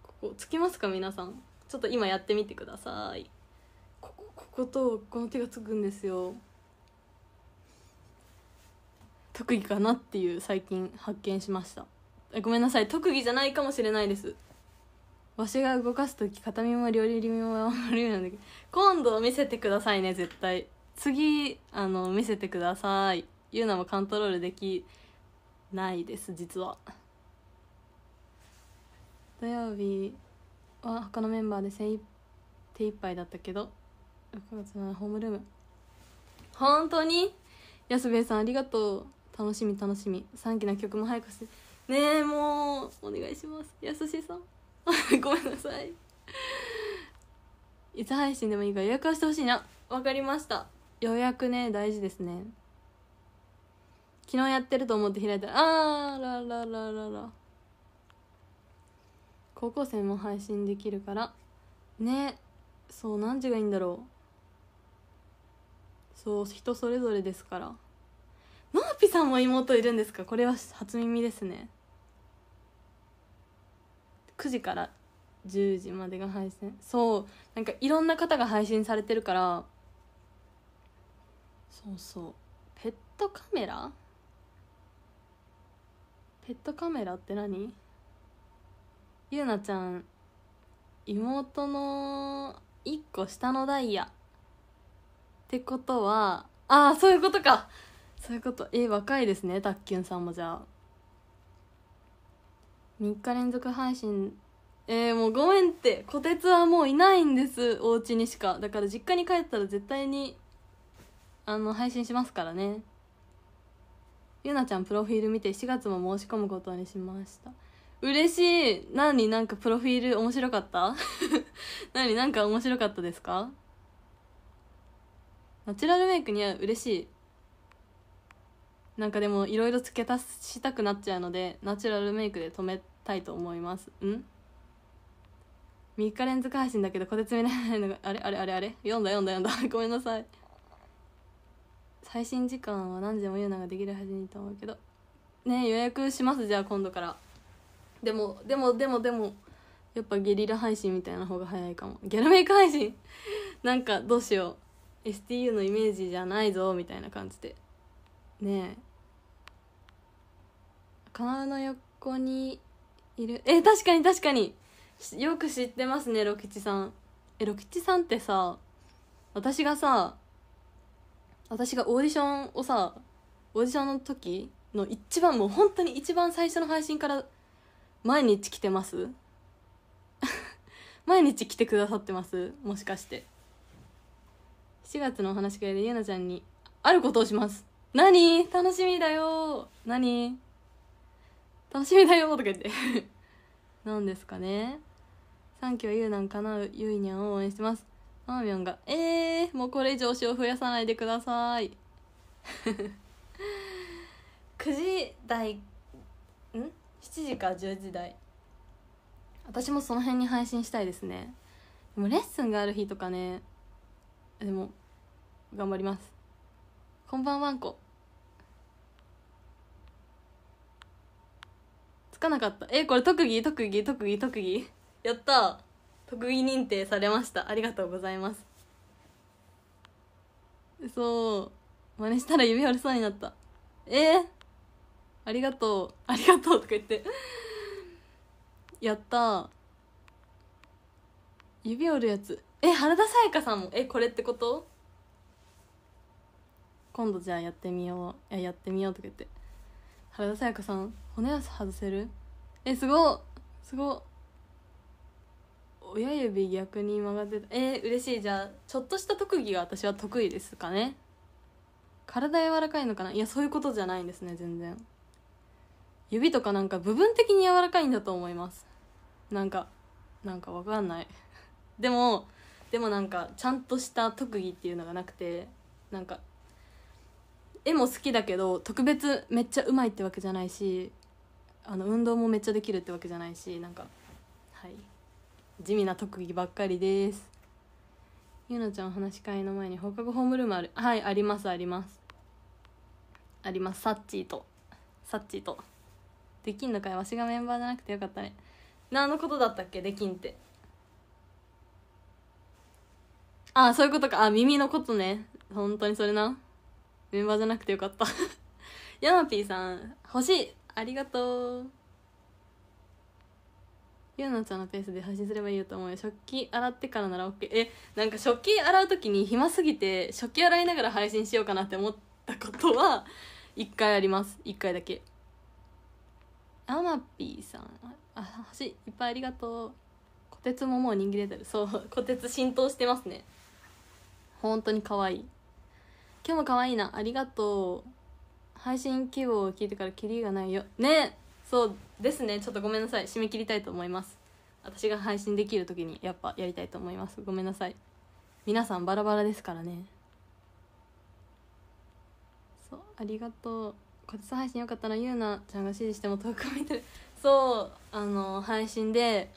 ここつきますか皆さんちょっと今やってみてくださいこことこの手がつくんですよ特技かなっていう最近発見しましたごめんなさい特技じゃないかもしれないですわしが動かす時片身も両耳もんだけど今度見せてくださいね絶対次あの見せてくださいゆうなもコントロールできないです実は土曜日は他のメンバーで精手一杯だったけど6月のホームルーム本当に安兵衛さんありがとう楽しみ楽しみ3期の曲も早くしてねえもうお願いします優しさん ごめんなさいいつ配信でもいいから予約はしてほしいなわかりました予約ね大事ですね昨日やってると思って開いたらあーららららら高校生も配信できるからねそう何時がいいんだろうそう人それぞれですからマーピさんも妹いるんですかこれは初耳ですね9時から10時までが配信そうなんかいろんな方が配信されてるからそうそうペットカメラペットカメラって何ゆうなちゃん妹の1個下のダイヤってことはああそういうことかそういうことえ若いですねたっきゅんさんもじゃあ3日連続配信えー、もうごめんってこてつはもういないんですお家にしかだから実家に帰ったら絶対にあの配信しますからねゆなちゃんプロフィール見て4月も申し込むことにしました嬉しい何なんかプロフィール面白かった 何なんか面白かったですかナチュラルメイクには嬉しいなんかでもいろいろ付け足したくなっちゃうのでナチュラルメイクで止めたいと思いますん ?3 日連続配信だけど小鉄められないのがあれあれあれあれ読んだ読んだ読んだ ごめんなさい最新時間は何時でも言うのができるはずにと思うけどね予約しますじゃあ今度からでもでもでもでもやっぱゲリラ配信みたいな方が早いかもギャルメイク配信 なんかどうしよう STU のイメージじゃないぞみたいな感じでねえ顔の横にいるえ確かに確かによく知ってますねロ吉さんえロ吉さんってさ私がさ私がオーディションをさオーディションの時の一番もう本当に一番最初の配信から毎日来てます 毎日来てくださってますもしかして4月のお話会でゆなちゃんにあることをします何楽しみだよ何楽しみだよとか言ってなんですかねサンキューゆうなんかなうゆいにゃんを応援してますあーみょんがえー、もうこれ以上塩増やさないでください9 時台ん7時か10時台私もその辺に配信したいですねでもレッスンがある日とかねでも頑張りますこんばんはんこつかなかったえこれ特技特技特技特技やった特技認定されましたありがとうございますそう真似したら指折れそうになったえー、ありがとうありがとうとか言ってやった指折るやつえ原田沙也加さんもえこれってこと今度じゃあやってみようややってみようとか言って原田沙也加さん骨外せるえすごすご親指逆に曲がってたえー、嬉しいじゃあちょっとした特技が私は得意ですかね体柔らかいのかないやそういうことじゃないんですね全然指とかなんか部分的に柔らかいんだと思いますなんかなんかわかんない でもでもなんかちゃんとした特技っていうのがなくてなんか絵も好きだけど特別めっちゃうまいってわけじゃないしあの運動もめっちゃできるってわけじゃないしなんかはい地味な特技ばっかりですゆなちゃん話し会の前に放課後ホームルームあるはいありますありますありますサッチーとサッチーとできんのかいわしがメンバーじゃなくてよかったね何のことだったっけできんってああそういうことかあ耳のことね本当にそれなメンバーじゃなくてよかった ヤマピーさん欲しいありがとうゆうなちゃんのペースで配信すればいいよと思うよ食器洗ってからなら OK えなんか食器洗う時に暇すぎて食器洗いながら配信しようかなって思ったことは1回あります1回だけあまぴーさんあ橋いっぱいありがとうこてつももう人気出てるそう こてつ浸透してますね本当に可愛い今日も可愛いなありがとう配信希望を聞いてからキリがないよねそうですねちょっとごめんなさい締め切りたいと思います私が配信できる時にやっぱやりたいと思いますごめんなさい皆さんバラバラですからねそうありがとうこてつ配信よかったらゆうなちゃんが指示しても遠く見てるそうあの配信で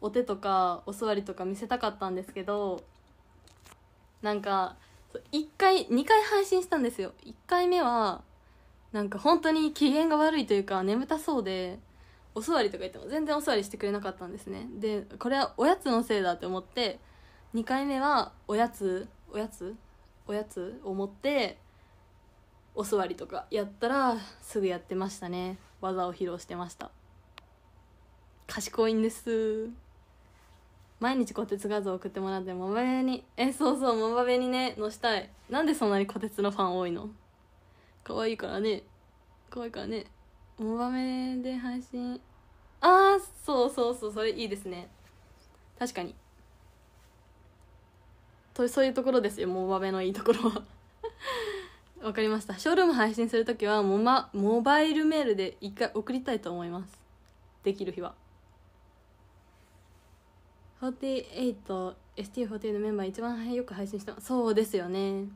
お手とかお座りとか見せたかったんですけどなんか1回2回配信したんですよ1回目はなんか本当に機嫌が悪いというか眠たそうでお座りとか言っても全然お座りしてくれなかったんですねでこれはおやつのせいだって思って2回目はおやつおやつおやつを持ってお座りとかやったらすぐやってましたね技を披露してました賢いんです毎日虎鉄画像送ってもらってもばべにえそうそうもばべにねのしたいなんでそんなに虎鉄のファン多いの可愛いからね可愛いからねモバメで配信ああそうそうそうそれいいですね確かにそういうところですよモバメのいいところは わかりましたショールーム配信する時はモマモバイルメールで一回送りたいと思いますできる日は 48ST48 のメンバー一番よく配信してますそうですよね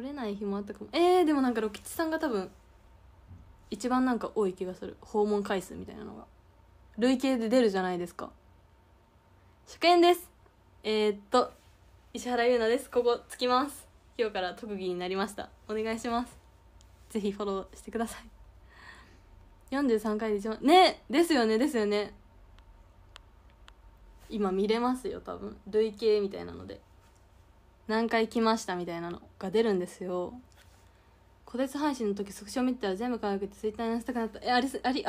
来れない日もあったかもえー、でもなんかロキチさんが多分一番なんか多い気がする訪問回数みたいなのが累計で出るじゃないですか初見ですえー、っと石原優奈ですここ着きます今日から特技になりましたお願いしますぜひフォローしてください43回で一番ねですよねですよね今見れますよ多分累計みたいなので何回来ましたみたいなのが出るんですよ個別配信の時即死を見てたら全部可愛くてツイッターに載せたくなったえあり あり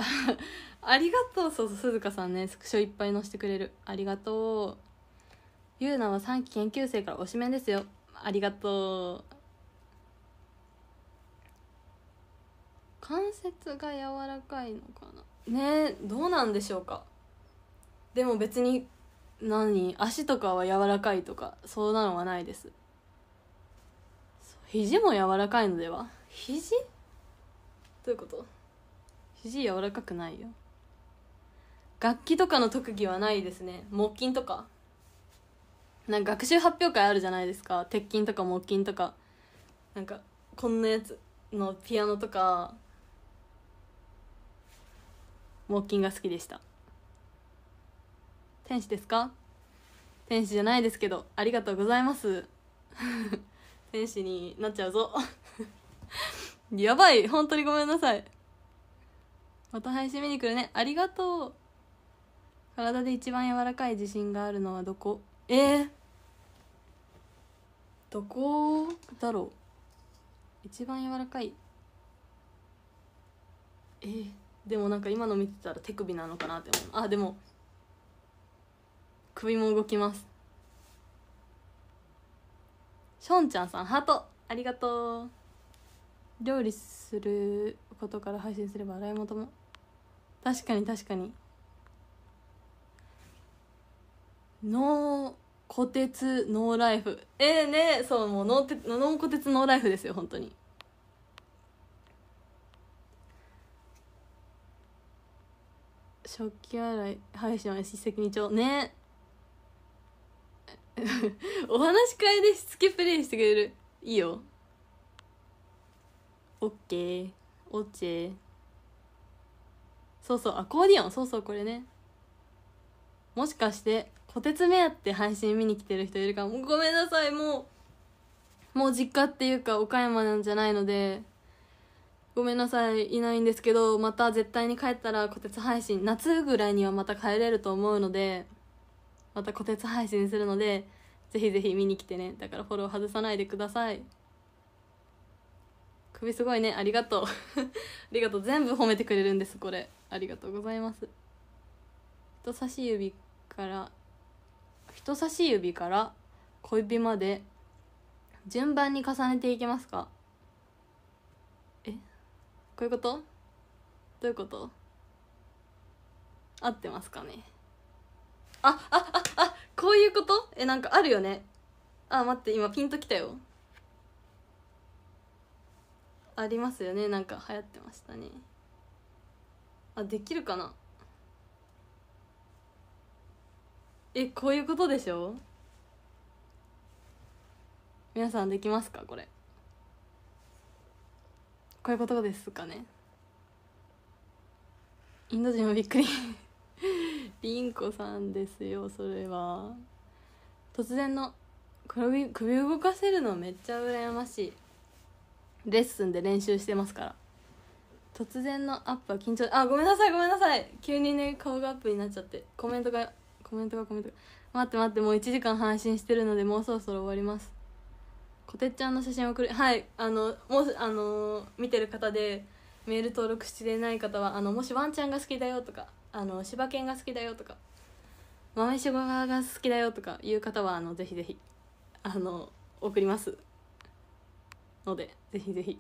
ありがとうそうそう鈴鹿さんねスクショいっぱい載せてくれるありがとうゆうなは3期研究生から推しメンですよありがとう関節が柔らかいのかなねどうなんでしょうかでも別に何足とかは柔らかいとかそうなのはないです肘も柔らかいのでは肘どういうこと肘柔らかくないよ楽器とかの特技はないですね木琴とかなんか学習発表会あるじゃないですか鉄筋とか木琴とかなんかこんなやつのピアノとか木琴が好きでした天使ですか天使じゃないですけどありがとうございます 天使になっちゃうぞ やばい本当にごめんなさいまた配信見に来るねありがとう体で一番柔らかい自信があるのはどこえー、どこだろう一番柔らかいえー、でもなんか今の見てたら手首なのかなって思うあでも首も動きますしょんちゃんさんハートありがとう料理することから配信すれば洗い物も確かに確かにノー虎鉄ノーライフええー、ねそうもうノーノー虎鉄ノーライフですよ本当に食器洗い配信は一石二鳥ね お話し会でしつけプレイしてくれるいいよオッケーオッチそうそうアコーディオンそうそうこれねもしかして虎鉄目当って配信見に来てる人いるかもごめんなさいもうもう実家っていうか岡山なんじゃないのでごめんなさいいないんですけどまた絶対に帰ったら虎鉄配信夏ぐらいにはまた帰れると思うのでまた虎鉄配信するのでぜひぜひ見に来てねだからフォロー外さないでください首すごいねありがとう ありがとう全部褒めてくれるんですこれありがとうございます人差し指から人差し指から小指まで順番に重ねていけますかえこういうことどういうこと合ってますかねああああこういうことえなんかあるよねあ待って今ピンときたよありますよねなんか流行ってましたねあできるかなえこういうことでしょ皆さんできますかこれこういうことですかねインド人もびっくりりんこさんですよそれは突然の首首動かせるのめっちゃ羨ましいレッスンで練習してますから突然のアップは緊張あごめんなさいごめんなさい急にね顔がアップになっちゃってコメントがコメントがコメントが待って待ってもう1時間配信してるのでもうそろそろ終わりますこてっちゃんの写真送るはいあのもうあの見てる方でメール登録してない方はあのもしワンちゃんが好きだよとかあの柴犬が好きだよとか豆しごが好きだよとかいう方はあのぜひぜひあの送りますのでぜひぜひ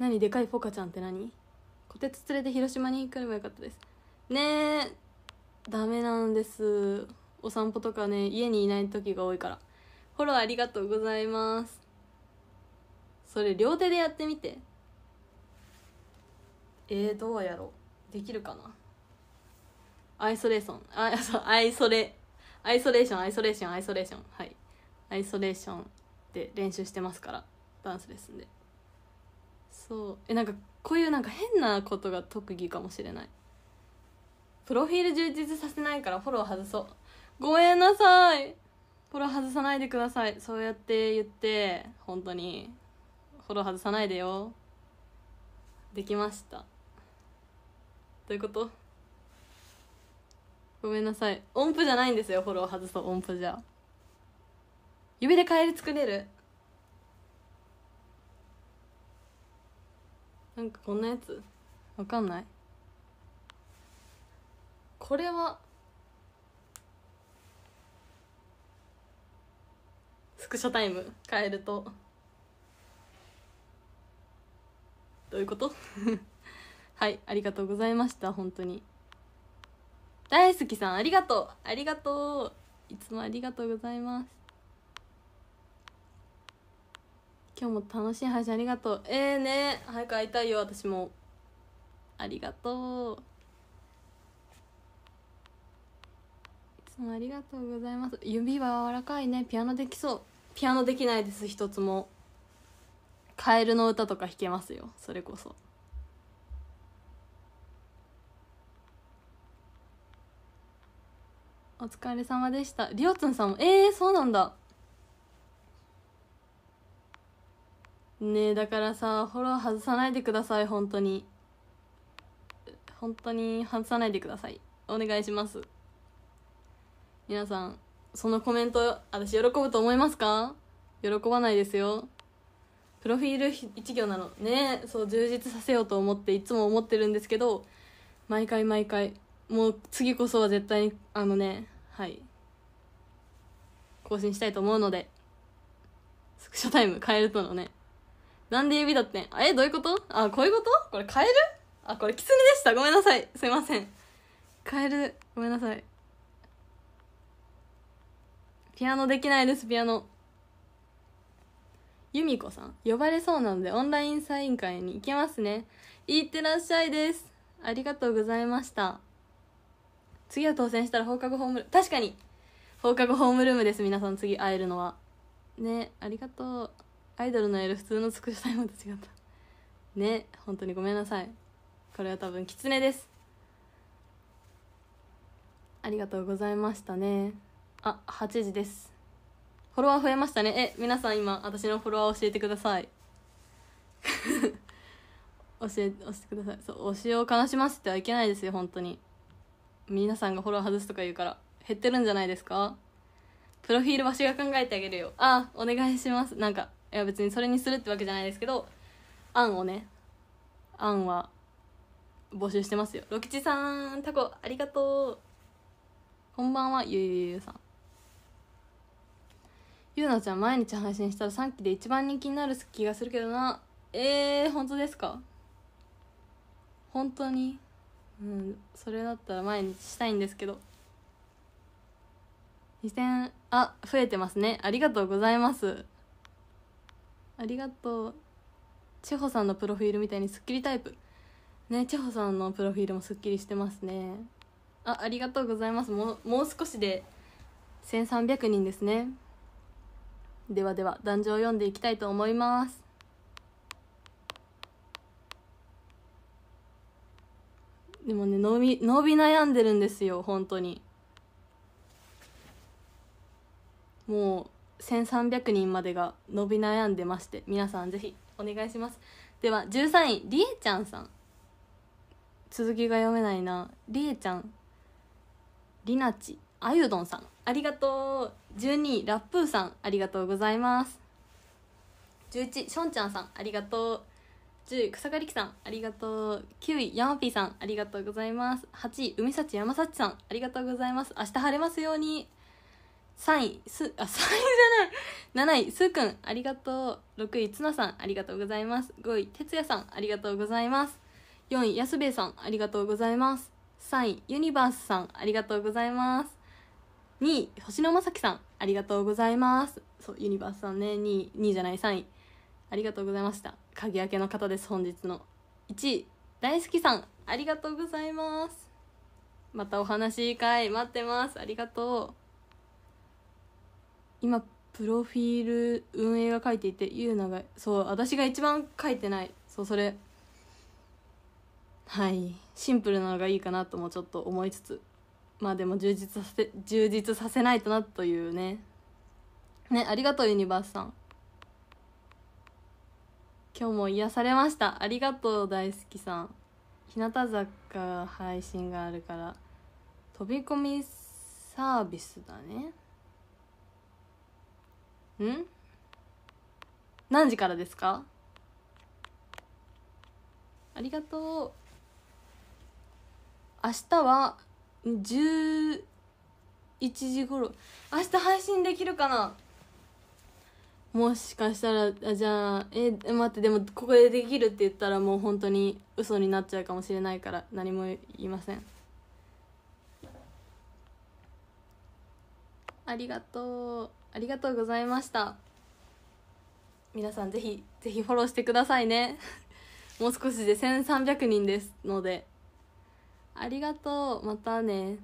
何でかいポカちゃんって何こてつ連れて広島に来ればよかったですねえダメなんですお散歩とかね家にいない時が多いからフォローありがとうございますそれ両手でやってみてえー、どうやろうできるかなアイソレーションあ そうアイソレアイソレーションアイソレーションアイソレーションはいアイソレーションで練習してますからダンスレッスンでそうえなんかこういうなんか変なことが特技かもしれないプロフィール充実させないからフォロー外そうごめんなさいフォロー外さないでくださいそうやって言って本当にフォロー外さないでよできましたどういうことごめんなさい音符じゃないんですよフォロー外すと音符じゃ指でカエル作れるなんかこんなやつわかんないこれはスクショタイム変えるとどういうことはいありがとうございました本当に大好きさんありがとうありがとういつもありがとうございます今日も楽しい配信ありがとうええー、ね早く会いたいよ私もありがとういつもありがとうございます指は柔らかいねピアノできそうピアノできないです一つもカエルの歌とか弾けますよそれこそお疲れ様でしたりょうつんさんもえー、そうなんだねえだからさフォロー外さないでください本当に本当に外さないでくださいお願いします皆さんそのコメント私喜ぶと思いますか喜ばないですよプロフィール一行なのねそう充実させようと思っていつも思ってるんですけど毎回毎回もう次こそは絶対にあのねはい更新したいと思うのでスクショタイム変えるとのねなんで指だってえどういうことあこういうことこれ変えるあこれねでしたごめんなさいすいません変えるごめんなさいピアノできないですピアノ由美子さん呼ばれそうなのでオンラインサイン会に行けますねいってらっしゃいですありがとうございました次は当選したら放課後ホームル確かに放課後ホームルームです皆さん次会えるのはねありがとうアイドルのやる普通の尽くしたいもと違ったね本当にごめんなさいこれは多分キツネですありがとうございましたねあ8時ですフォロワー増えましたねえ皆さん今私のフォロワー教えてください 教え教えてくださいそう推しを悲しませてはいけないですよ本当に皆さんがフォロー外すとか言うから減ってるんじゃないですかプロフィールわしが考えてあげるよあお願いしますなんかいや別にそれにするってわけじゃないですけど案をね案は募集してますよロキチさんタコありがとうこんばんはゆゆゆゆさんゆうなちゃん毎日配信したら3期で一番人気になる気がするけどなえー、本当ですか本当にうんそれだったら毎日したいんですけど2000あ増えてますねありがとうございますありがとう千穂さんのプロフィールみたいにスッキリタイプね千穂さんのプロフィールもすっきりしてますねあありがとうございますもうもう少しで1300人ですねではでは壇上を読んでいきたいと思いますでもね伸び伸び悩んでるんですよ本当にもう1300人までが伸び悩んでまして皆さんぜひお願いしますでは13位りえちゃんさん続きが読めないなりえちゃんりなちあゆどんさんありがとう12位ラップーさんありがとうございます11しょんちゃんさんありがとう10位草刈さんありがとう9位山マさんありがとうございます8位海幸山幸さんありがとうございます明日晴れますように3位すあ3位じゃない7位すーくんありがとう6位つなさんありがとうございます5位てつやさんありがとうございます4位やすべえさんありがとうございます3位ユニバースさんありがとうございます2位星野正樹さんありがとうございますそうユニバースさんね2位2位じゃない3位ありがとうございました鍵開けの方です本日の1位大好きさんありがとうございますまたお話会待ってますありがとう今プロフィール運営が書いていてゆうながそう私が一番書いてないそうそれはいシンプルなのがいいかなともちょっと思いつつまあでも充実させ充実させないとなというねねありがとうユニバースさん今日も癒されましたありがとう大好きさん日向坂配信があるから飛び込みサービスだねん何時からですかありがとう明日は11時頃明日配信できるかなもしかしたらあじゃあえ待ってでもここでできるって言ったらもう本当に嘘になっちゃうかもしれないから何も言いませんありがとうありがとうございました皆さんぜひぜひフォローしてくださいね もう少しで1300人ですのでありがとうまたね